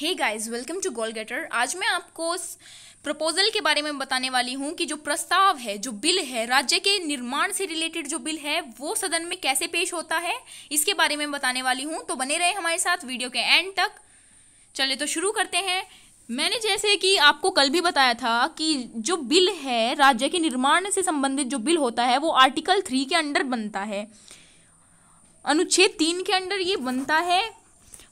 hey guys welcome to goal getter आज मैं आपको प्रपोजल के बारे में बताने वाली हूँ कि जो प्रस्ताव है जो बिल है राज्य के निर्माण से रिलेटेड जो बिल है वो सदन में कैसे पेश होता है इसके बारे में बताने वाली हूँ तो बने रहे हमारे साथ वीडियो के एंड तक चले तो शुरू करते हैं मैंने जैसे कि आपको कल भी बताया था कि जो बिल है राज्य के निर्माण से संबंधित जो बिल होता है वो आर्टिकल थ्री के अंडर बनता है अनुच्छेद तीन के अंडर ये बनता है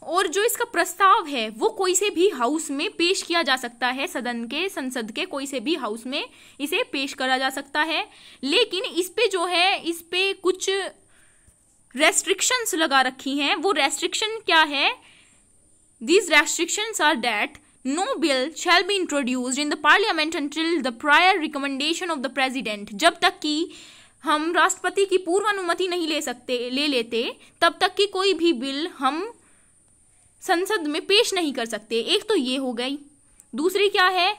और जो इसका प्रस्ताव है वो कोई से भी हाउस में पेश किया जा सकता है सदन के संसद के कोई से भी हाउस में इसे पेश करा जा सकता है लेकिन इस पे जो है इस पे कुछ रेस्ट्रिक्शंस लगा रखी हैं वो रेस्ट्रिक्शन क्या है these restrictions are that no bill shall be introduced in the parliament until the prior recommendation of the president जब तक कि हम राष्ट्रपति की पूर्व अनुमति नहीं ले सकते ले लेते तब तक कि कोई भी बिल हम संसद में पेश नहीं कर सकते एक तो ये हो गई दूसरी क्या है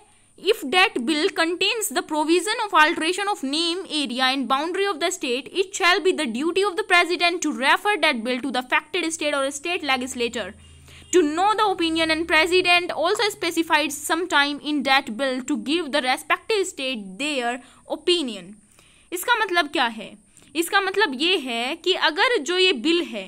if that bill contains the provision of alteration of name area and boundary of the state it shall be the duty of the president to refer that bill to the affected state और state legislature to know the opinion and president also specified some time in that bill to give the respective state their opinion इसका मतलब क्या है इसका मतलब ये है कि अगर जो ये बिल है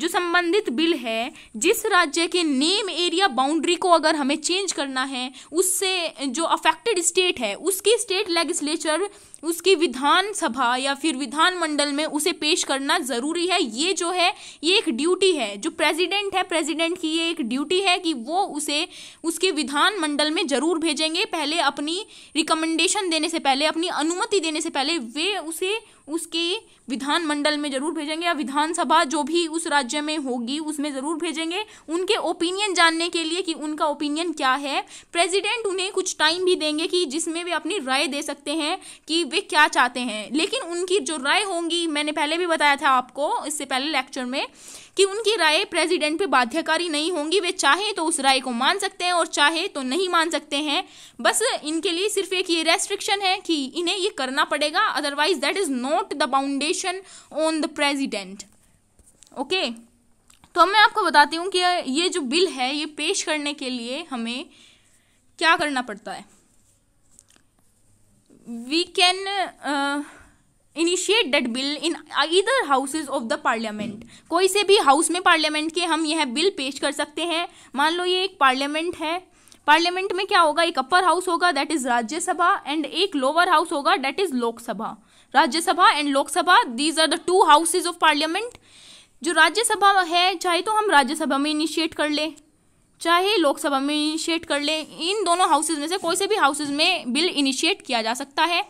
जो संबंधित बिल है जिस राज्य के नेम एरिया बाउंड्री को अगर हमें चेंज करना है उससे जो अफेक्टेड स्टेट है उसकी स्टेट लेजिस्लेचर उसकी विधानसभा या फिर विधानमंडल में उसे पेश करना ज़रूरी है ये जो है ये एक ड्यूटी है जो प्रेसिडेंट है प्रेसिडेंट की ये एक ड्यूटी है कि वो उसे उसके विधानमंडल में ज़रूर भेजेंगे पहले अपनी रिकमेंडेशन देने से पहले अपनी अनुमति देने से पहले वे उसे उसके विधानमंडल में ज़रूर भेजेंगे या विधानसभा जो भी उस राज्य में होगी उसमें ज़रूर भेजेंगे उनके ओपिनियन जानने के लिए कि उनका ओपिनियन क्या है प्रेसिडेंट उन्हें कुछ टाइम भी देंगे कि जिसमें वे अपनी राय दे सकते हैं कि वे क्या चाहते हैं लेकिन उनकी जो राय होंगी मैंने पहले भी बताया था आपको इससे पहले लेक्चर में कि उनकी राय प्रेसिडेंट पे बाध्यकारी नहीं होंगी वे चाहे तो उस राय को मान सकते हैं और चाहे तो नहीं मान सकते हैं बस इनके लिए सिर्फ एक ये रेस्ट्रिक्शन है कि इन्हें ये करना पड़ेगा otherwise that is not the boundation on the president okay तो मैं आपको बताती हूँ कि ये जो बिल है ये पेश करने के लिए हमें क्या करना पड़ता है we can uh, initiate that bill in either houses of the parliament कोई से भी हाउस में पार्लियामेंट के हम यह बिल पेश कर सकते हैं मान लो ये एक पार्लियामेंट है पार्लियामेंट में क्या होगा एक अपर हाउस होगा दैट इज राज्यसभा एंड एक लोअर हाउस होगा that is Lok Sabha Rajya Sabha and Lok Sabha these are the two houses of parliament जो राज्यसभा है चाहे तो हम राज्यसभा में इनिशिएट कर लें चाहे लोकसभा में इनिशिएट कर ले इन दोनों हाउसेज में से कोई से भी हाउसेज में बिल इनिशिएट किया जा सकता है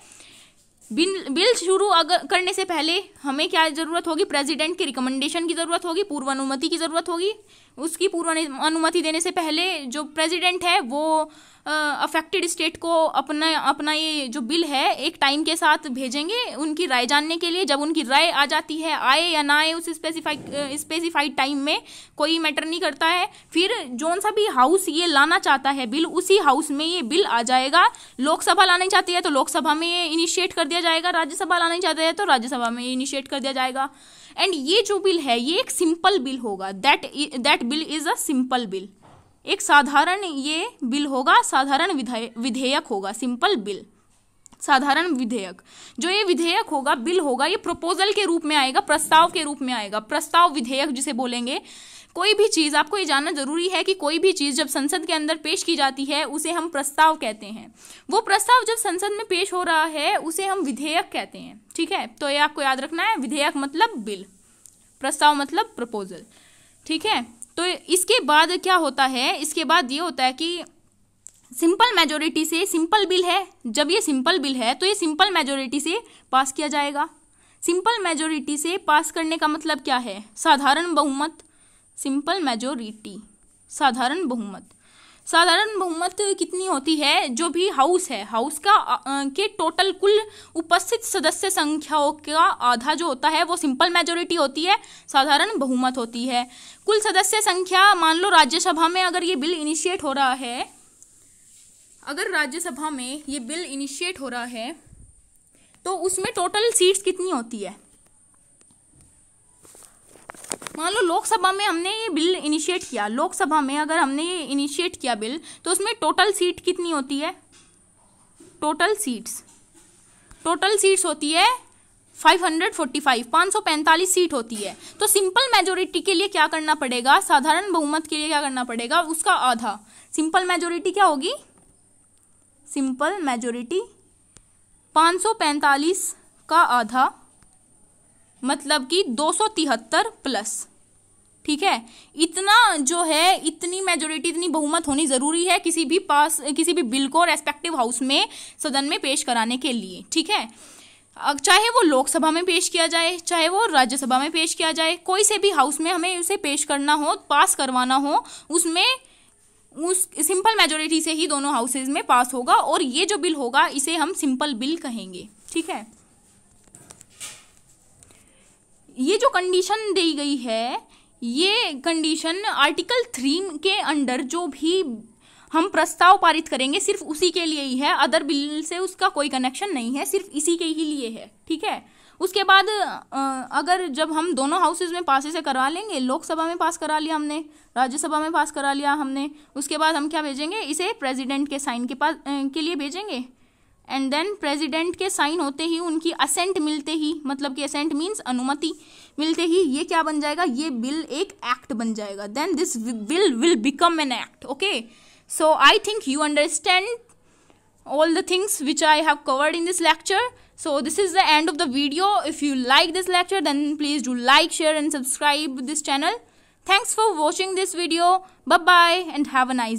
बिल बिल शुरू अगर करने से पहले हमें क्या ज़रूरत होगी प्रेसिडेंट की रिकमेंडेशन की ज़रूरत होगी पूर्व अनुमति की ज़रूरत होगी उसकी पूर्व अनुमति देने से पहले जो प्रेसिडेंट है वो अफेक्टेड स्टेट को अपना अपना ये जो बिल है एक टाइम के साथ भेजेंगे उनकी राय जानने के लिए जब उनकी राय आ जाती है आए या ना आए उस स्पेसिफाइड स्पेसिफाइड टाइम में कोई मैटर नहीं करता है फिर जोन सा भी हाउस ये लाना चाहता है बिल उसी हाउस में ये बिल आ जाएगा लोकसभा लाना चाहती है तो लोकसभा में ये इनिशिएट कर दिया जाएगा राज्यसभा लाना चाहते हैं तो राज्यसभा में इनिशिएट कर दिया जाएगा एंड ये जो बिल है ये एक सिंपल बिल होगा that that bill is a simple bill एक साधारण ये बिल होगा साधारण विधेयक होगा सिंपल बिल साधारण विधेयक जो ये विधेयक होगा बिल होगा ये प्रपोजल के रूप में आएगा प्रस्ताव के रूप में आएगा प्रस्ताव विधेयक जिसे बोलेंगे कोई भी चीज़ आपको ये जानना जरूरी है कि कोई भी चीज़ जब संसद के अंदर पेश की जाती है उसे हम प्रस्ताव कहते हैं वो प्रस्ताव जब संसद में पेश हो रहा है उसे हम विधेयक कहते हैं ठीक है तो ये आपको याद रखना है विधेयक मतलब बिल प्रस्ताव मतलब प्रपोजल ठीक है तो इसके बाद क्या होता है इसके बाद ये होता है कि सिंपल मेजोरिटी से सिंपल बिल है जब ये सिंपल बिल है तो ये सिंपल मेजोरिटी से पास किया जाएगा सिंपल मेजोरिटी से पास करने का मतलब क्या है साधारण बहुमत सिंपल मेजोरिटी साधारण बहुमत साधारण बहुमत कितनी होती है जो भी हाउस है हाउस का आ, के टोटल कुल उपस्थित सदस्य संख्याओं का आधा जो होता है वो सिंपल मेजोरिटी होती है साधारण बहुमत होती है कुल सदस्य संख्या मान लो राज्यसभा में अगर ये बिल इनिशिएट हो रहा है अगर राज्यसभा में ये बिल इनिशिएट हो रहा है तो उसमें टोटल सीट्स कितनी होती है मान लो लोकसभा में हमने ये बिल इनिशिएट किया लोकसभा में अगर हमने ये इनिशिएट किया बिल तो उसमें टोटल सीट कितनी होती है टोटल सीट्स टोटल सीट्स होती है 545 545 सीट होती है तो सिंपल मेजोरिटी के लिए क्या करना पड़ेगा साधारण बहुमत के लिए क्या करना पड़ेगा उसका आधा सिंपल मेजोरिटी क्या होगी सिंपल मेजोरिटी 545 का आधा मतलब कि दो प्लस ठीक है इतना जो है इतनी मेजोरिटी इतनी बहुमत होनी जरूरी है किसी भी पास किसी भी बिल को रेस्पेक्टिव हाउस में सदन में पेश कराने के लिए ठीक है चाहे वो लोकसभा में पेश किया जाए चाहे वो राज्यसभा में पेश किया जाए कोई से भी हाउस में हमें उसे पेश करना हो पास करवाना हो उसमें उस सिंपल मेजोरिटी से ही दोनों हाउसेज में पास होगा और ये जो बिल होगा इसे हम सिंपल बिल कहेंगे ठीक है ये जो कंडीशन दी गई है ये कंडीशन आर्टिकल थ्री के अंडर जो भी हम प्रस्ताव पारित करेंगे सिर्फ उसी के लिए ही है अदर बिल से उसका कोई कनेक्शन नहीं है सिर्फ इसी के ही लिए है ठीक है उसके बाद अगर जब हम दोनों हाउसेज में पास से करवा लेंगे लोकसभा में पास करा लिया हमने राज्यसभा में पास करा लिया हमने उसके बाद हम क्या भेजेंगे इसे प्रेसिडेंट के साइन के पास के लिए भेजेंगे एंड देन प्रेजिडेंट के साइन होते ही उनकी असेंट मिलते ही मतलब कि असेंट मींस अनुमति मिलते ही ये क्या बन जाएगा ये बिल एक एक्ट बन जाएगा then this bill will become an act okay so I think you understand all the things which I have covered in this lecture so this is the end of the video if you like this lecture then please do like share and subscribe this channel thanks for watching this video b bye and have a nice